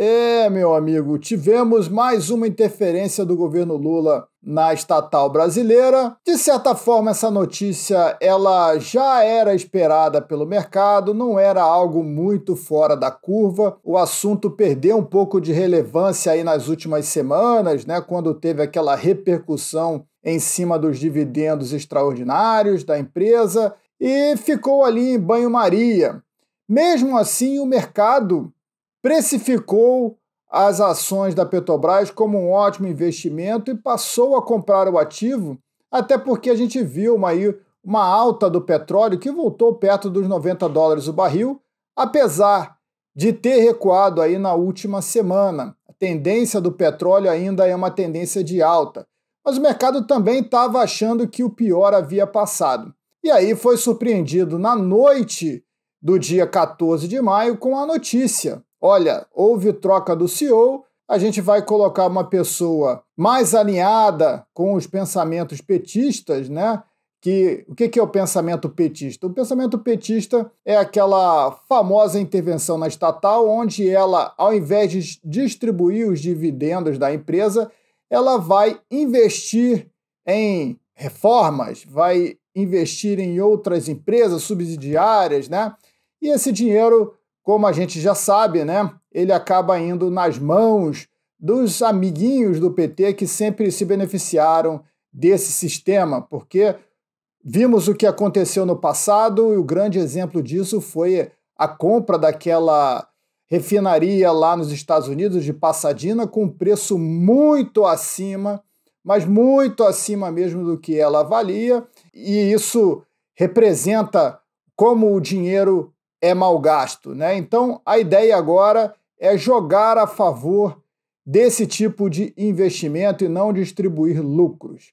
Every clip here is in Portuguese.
É, meu amigo, tivemos mais uma interferência do governo Lula na estatal brasileira. De certa forma, essa notícia ela já era esperada pelo mercado, não era algo muito fora da curva. O assunto perdeu um pouco de relevância aí nas últimas semanas, né, quando teve aquela repercussão em cima dos dividendos extraordinários da empresa e ficou ali em banho-maria. Mesmo assim, o mercado precificou as ações da Petrobras como um ótimo investimento e passou a comprar o ativo, até porque a gente viu uma, uma alta do petróleo que voltou perto dos 90 dólares o barril, apesar de ter recuado aí na última semana. A tendência do petróleo ainda é uma tendência de alta, mas o mercado também estava achando que o pior havia passado. E aí foi surpreendido na noite do dia 14 de maio com a notícia olha, houve troca do CEO, a gente vai colocar uma pessoa mais alinhada com os pensamentos petistas, né? Que, o que é o pensamento petista? O pensamento petista é aquela famosa intervenção na estatal, onde ela, ao invés de distribuir os dividendos da empresa, ela vai investir em reformas, vai investir em outras empresas subsidiárias, né? E esse dinheiro como a gente já sabe, né, ele acaba indo nas mãos dos amiguinhos do PT que sempre se beneficiaram desse sistema, porque vimos o que aconteceu no passado e o grande exemplo disso foi a compra daquela refinaria lá nos Estados Unidos de Pasadena com um preço muito acima, mas muito acima mesmo do que ela valia, e isso representa como o dinheiro é mal gasto. Né? Então, a ideia agora é jogar a favor desse tipo de investimento e não distribuir lucros.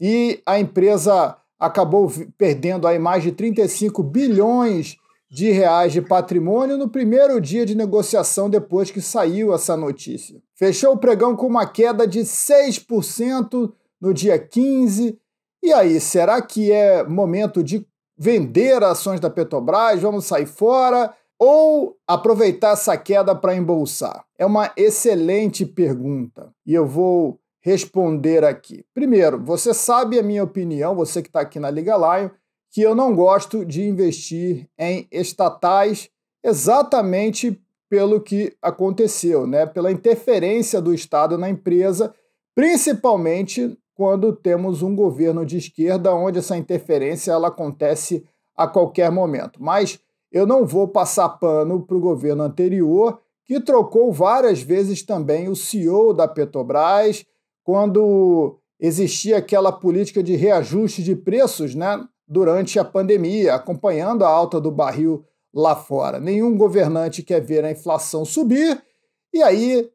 E a empresa acabou perdendo aí mais de 35 bilhões de reais de patrimônio no primeiro dia de negociação depois que saiu essa notícia. Fechou o pregão com uma queda de 6% no dia 15. E aí, será que é momento de vender ações da Petrobras, vamos sair fora ou aproveitar essa queda para embolsar? É uma excelente pergunta e eu vou responder aqui. Primeiro, você sabe a minha opinião, você que está aqui na Liga Lion, que eu não gosto de investir em estatais exatamente pelo que aconteceu, né? pela interferência do Estado na empresa, principalmente quando temos um governo de esquerda onde essa interferência ela acontece a qualquer momento. Mas eu não vou passar pano para o governo anterior, que trocou várias vezes também o CEO da Petrobras, quando existia aquela política de reajuste de preços né, durante a pandemia, acompanhando a alta do barril lá fora. Nenhum governante quer ver a inflação subir, e aí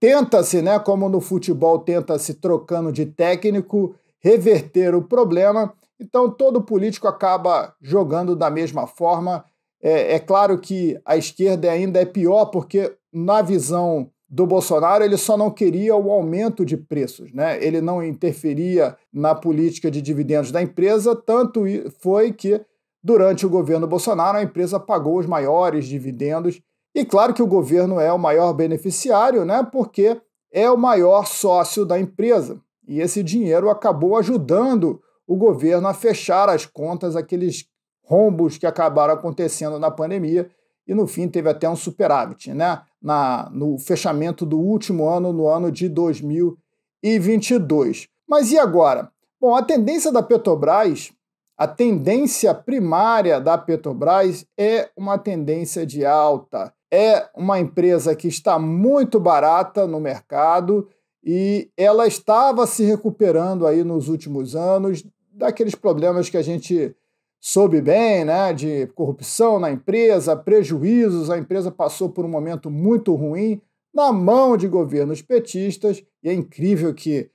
Tenta-se, né, como no futebol tenta-se trocando de técnico, reverter o problema. Então todo político acaba jogando da mesma forma. É, é, claro que a esquerda ainda é pior, porque na visão do Bolsonaro ele só não queria o aumento de preços, né? Ele não interferia na política de dividendos da empresa, tanto foi que durante o governo Bolsonaro a empresa pagou os maiores dividendos e claro que o governo é o maior beneficiário, né? Porque é o maior sócio da empresa. E esse dinheiro acabou ajudando o governo a fechar as contas, aqueles rombos que acabaram acontecendo na pandemia e no fim teve até um superávit, né? Na, no fechamento do último ano, no ano de 2022. Mas e agora? Bom, a tendência da Petrobras, a tendência primária da Petrobras é uma tendência de alta é uma empresa que está muito barata no mercado e ela estava se recuperando aí nos últimos anos daqueles problemas que a gente soube bem, né, de corrupção na empresa, prejuízos, a empresa passou por um momento muito ruim na mão de governos petistas e é incrível que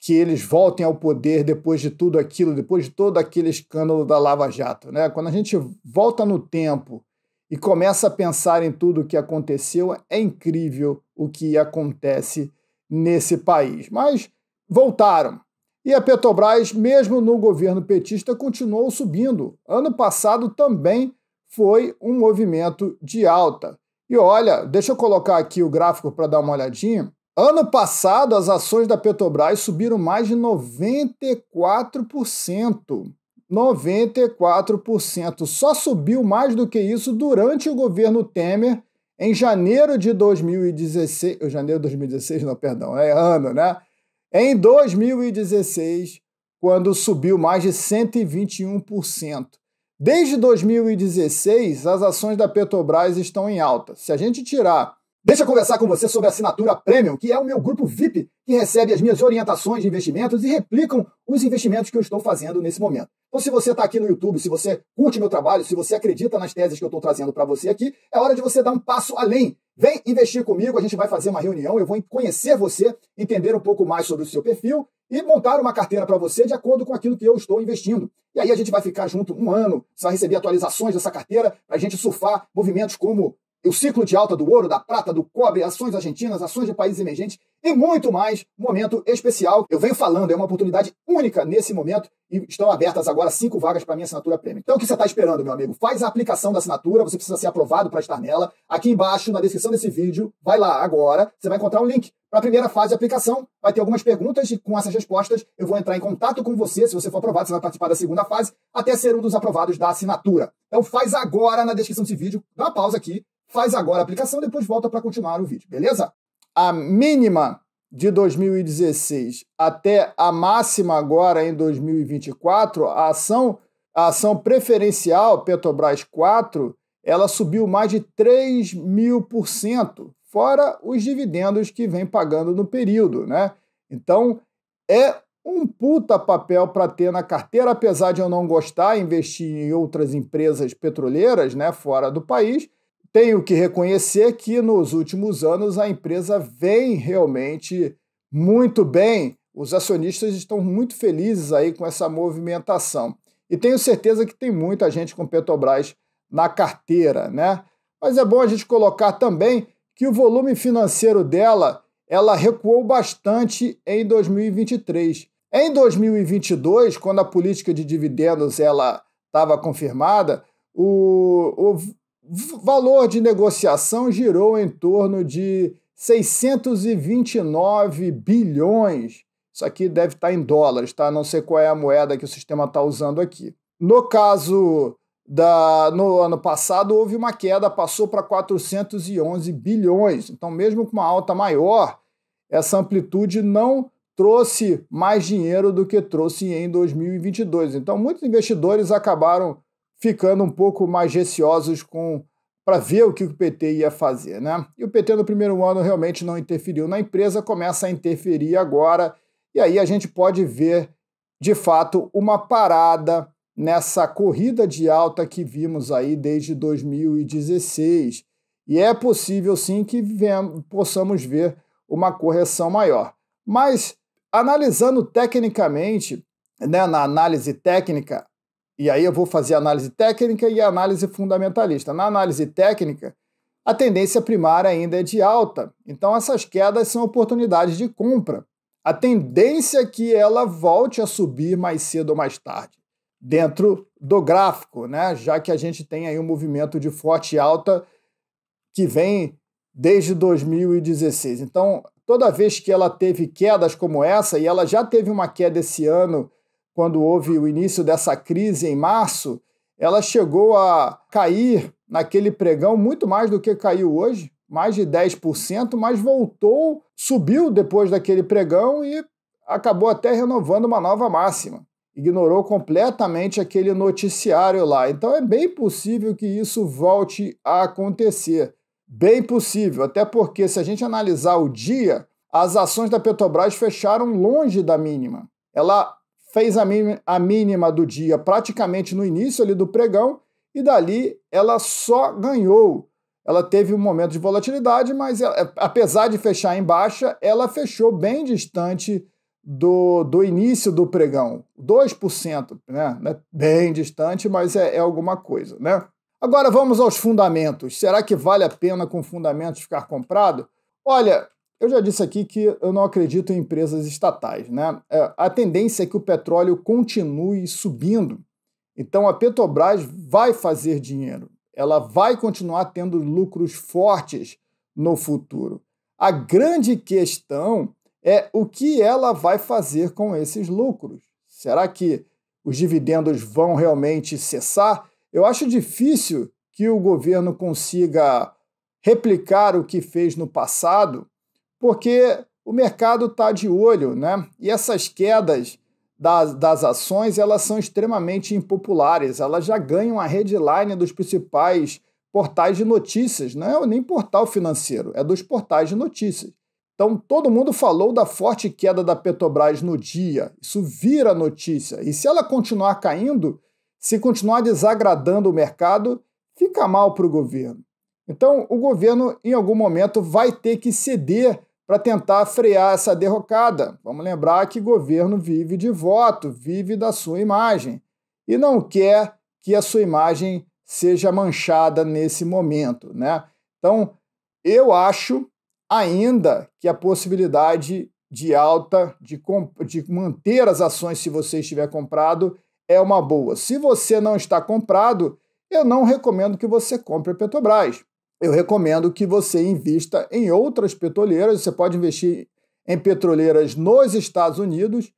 que eles voltem ao poder depois de tudo aquilo, depois de todo aquele escândalo da Lava Jato, né? Quando a gente volta no tempo e começa a pensar em tudo o que aconteceu, é incrível o que acontece nesse país. Mas voltaram. E a Petrobras, mesmo no governo petista, continuou subindo. Ano passado também foi um movimento de alta. E olha, deixa eu colocar aqui o gráfico para dar uma olhadinha. Ano passado, as ações da Petrobras subiram mais de 94%. 94%. Só subiu mais do que isso durante o governo Temer, em janeiro de 2016. Eh, janeiro de 2016, não, perdão, é ano, né? Em 2016, quando subiu mais de 121%. Desde 2016, as ações da Petrobras estão em alta. Se a gente tirar Deixa eu conversar com você sobre a assinatura Premium, que é o meu grupo VIP que recebe as minhas orientações de investimentos e replicam os investimentos que eu estou fazendo nesse momento. Então, se você está aqui no YouTube, se você curte meu trabalho, se você acredita nas teses que eu estou trazendo para você aqui, é hora de você dar um passo além. Vem investir comigo, a gente vai fazer uma reunião, eu vou conhecer você, entender um pouco mais sobre o seu perfil e montar uma carteira para você de acordo com aquilo que eu estou investindo. E aí a gente vai ficar junto um ano, você vai receber atualizações dessa carteira para a gente surfar movimentos como o ciclo de alta do ouro, da prata, do cobre, ações argentinas, ações de países emergentes e muito mais. Momento especial. Eu venho falando, é uma oportunidade única nesse momento e estão abertas agora cinco vagas para minha assinatura premium Então o que você está esperando, meu amigo? Faz a aplicação da assinatura, você precisa ser aprovado para estar nela. Aqui embaixo, na descrição desse vídeo, vai lá agora, você vai encontrar um link. Para a primeira fase de aplicação, vai ter algumas perguntas e com essas respostas eu vou entrar em contato com você. Se você for aprovado, você vai participar da segunda fase até ser um dos aprovados da assinatura. Então faz agora na descrição desse vídeo, dá uma pausa aqui, faz agora a aplicação, depois volta para continuar o vídeo, beleza? A mínima de 2016 até a máxima agora em 2024, a ação, a ação preferencial Petrobras 4, ela subiu mais de 3 mil por cento, fora os dividendos que vem pagando no período, né? Então, é um puta papel para ter na carteira, apesar de eu não gostar, investir em outras empresas petroleiras, né, fora do país, tenho que reconhecer que nos últimos anos a empresa vem realmente muito bem. Os acionistas estão muito felizes aí com essa movimentação. E tenho certeza que tem muita gente com Petrobras na carteira, né? Mas é bom a gente colocar também que o volume financeiro dela, ela recuou bastante em 2023. Em 2022, quando a política de dividendos ela estava confirmada, o, valor de negociação girou em torno de 629 bilhões. Isso aqui deve estar tá em dólares, tá? Não sei qual é a moeda que o sistema está usando aqui. No caso da, no ano passado, houve uma queda, passou para 411 bilhões. Então, mesmo com uma alta maior, essa amplitude não trouxe mais dinheiro do que trouxe em 2022. Então, muitos investidores acabaram ficando um pouco mais com para ver o que o PT ia fazer, né? E o PT no primeiro ano realmente não interferiu na empresa, começa a interferir agora, e aí a gente pode ver de fato uma parada nessa corrida de alta que vimos aí desde 2016. E é possível sim que possamos ver uma correção maior. Mas analisando tecnicamente, né, na análise técnica, e aí eu vou fazer análise técnica e análise fundamentalista. Na análise técnica, a tendência primária ainda é de alta. Então essas quedas são oportunidades de compra. A tendência é que ela volte a subir mais cedo ou mais tarde, dentro do gráfico, né? Já que a gente tem aí um movimento de forte alta que vem desde 2016. Então, toda vez que ela teve quedas como essa, e ela já teve uma queda esse ano quando houve o início dessa crise em março, ela chegou a cair naquele pregão muito mais do que caiu hoje, mais de 10%, mas voltou, subiu depois daquele pregão e acabou até renovando uma nova máxima. Ignorou completamente aquele noticiário lá. Então é bem possível que isso volte a acontecer. Bem possível, até porque se a gente analisar o dia, as ações da Petrobras fecharam longe da mínima. Ela fez a, mínima, a mínima do dia praticamente no início ali do pregão e dali ela só ganhou. Ela teve um momento de volatilidade, mas ela, apesar de fechar em baixa, ela fechou bem distante do, do início do pregão. 2%, né? É bem distante, mas é, é alguma coisa, né? Agora vamos aos fundamentos. Será que vale a pena com fundamentos ficar comprado? Olha, eu já disse aqui que eu não acredito em empresas estatais. Né? É, a tendência é que o petróleo continue subindo. Então a Petrobras vai fazer dinheiro. Ela vai continuar tendo lucros fortes no futuro. A grande questão é o que ela vai fazer com esses lucros. Será que os dividendos vão realmente cessar? Eu acho difícil que o governo consiga replicar o que fez no passado porque o mercado está de olho, né? E essas quedas das, das ações elas são extremamente impopulares, elas já ganham a headline dos principais portais de notícias, não é nem portal financeiro, é dos portais de notícias. Então todo mundo falou da forte queda da Petrobras no dia, isso vira notícia. E se ela continuar caindo, se continuar desagradando o mercado, fica mal para o governo. Então o governo em algum momento vai ter que ceder para tentar frear essa derrocada. Vamos lembrar que governo vive de voto, vive da sua imagem e não quer que a sua imagem seja manchada nesse momento, né? Então, eu acho ainda que a possibilidade de alta, de, de manter as ações se você estiver comprado, é uma boa. Se você não está comprado, eu não recomendo que você compre a Petrobras eu recomendo que você invista em outras petroleiras. Você pode investir em petroleiras nos Estados Unidos,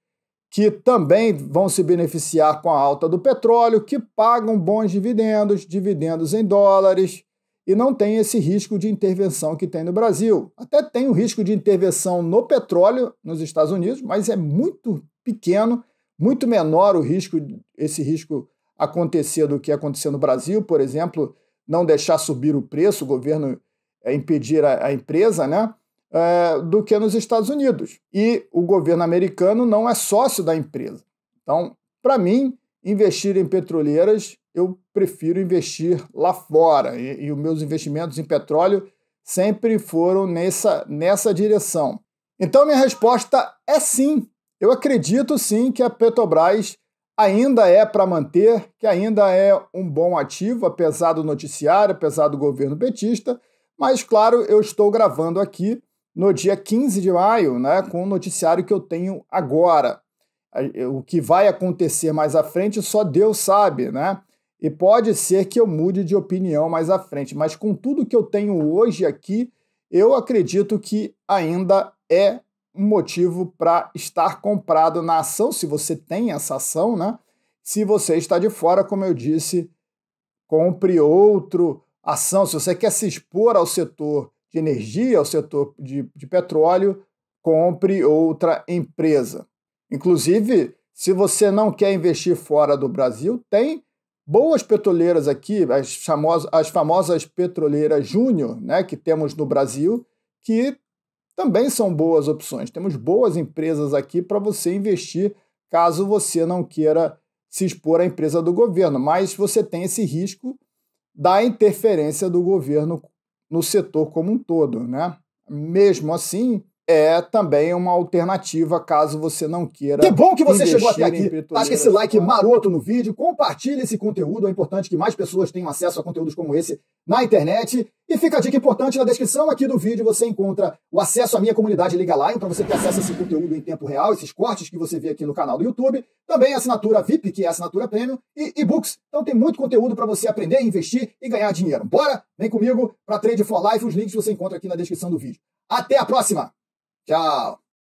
que também vão se beneficiar com a alta do petróleo, que pagam bons dividendos, dividendos em dólares, e não tem esse risco de intervenção que tem no Brasil. Até tem o risco de intervenção no petróleo nos Estados Unidos, mas é muito pequeno, muito menor o risco, esse risco acontecer do que aconteceu no Brasil, por exemplo não deixar subir o preço, o governo é, impedir a, a empresa, né? É, do que nos Estados Unidos. E o governo americano não é sócio da empresa. Então, para mim, investir em petroleiras, eu prefiro investir lá fora. E, e os meus investimentos em petróleo sempre foram nessa, nessa direção. Então, minha resposta é sim. Eu acredito sim que a Petrobras ainda é para manter, que ainda é um bom ativo, apesar do noticiário, apesar do governo petista. Mas, claro, eu estou gravando aqui no dia 15 de maio, né, com o noticiário que eu tenho agora. O que vai acontecer mais à frente só Deus sabe, né? E pode ser que eu mude de opinião mais à frente, mas com tudo que eu tenho hoje aqui, eu acredito que ainda é um motivo para estar comprado na ação, se você tem essa ação, né? Se você está de fora, como eu disse, compre outro ação. Se você quer se expor ao setor de energia, ao setor de, de petróleo, compre outra empresa. Inclusive, se você não quer investir fora do Brasil, tem boas petroleiras aqui, as famosas, as famosas petroleiras júnior, né, que temos no Brasil, que também são boas opções. Temos boas empresas aqui para você investir caso você não queira se expor à empresa do governo, mas você tem esse risco da interferência do governo no setor como um todo, né? Mesmo assim, é também uma alternativa caso você não queira. Que bom que você chegou até aqui. Taca esse like maroto no vídeo, compartilhe esse conteúdo. É importante que mais pessoas tenham acesso a conteúdos como esse na internet. E fica a dica importante na descrição aqui do vídeo. Você encontra o acesso à minha comunidade Liga Lion para você ter acesso a esse conteúdo em tempo real, esses cortes que você vê aqui no canal do YouTube. Também a assinatura VIP, que é a assinatura premium, e e-books. Então tem muito conteúdo para você aprender, investir e ganhar dinheiro. Bora? Vem comigo para Trade for Life. Os links você encontra aqui na descrição do vídeo. Até a próxima! Tchau.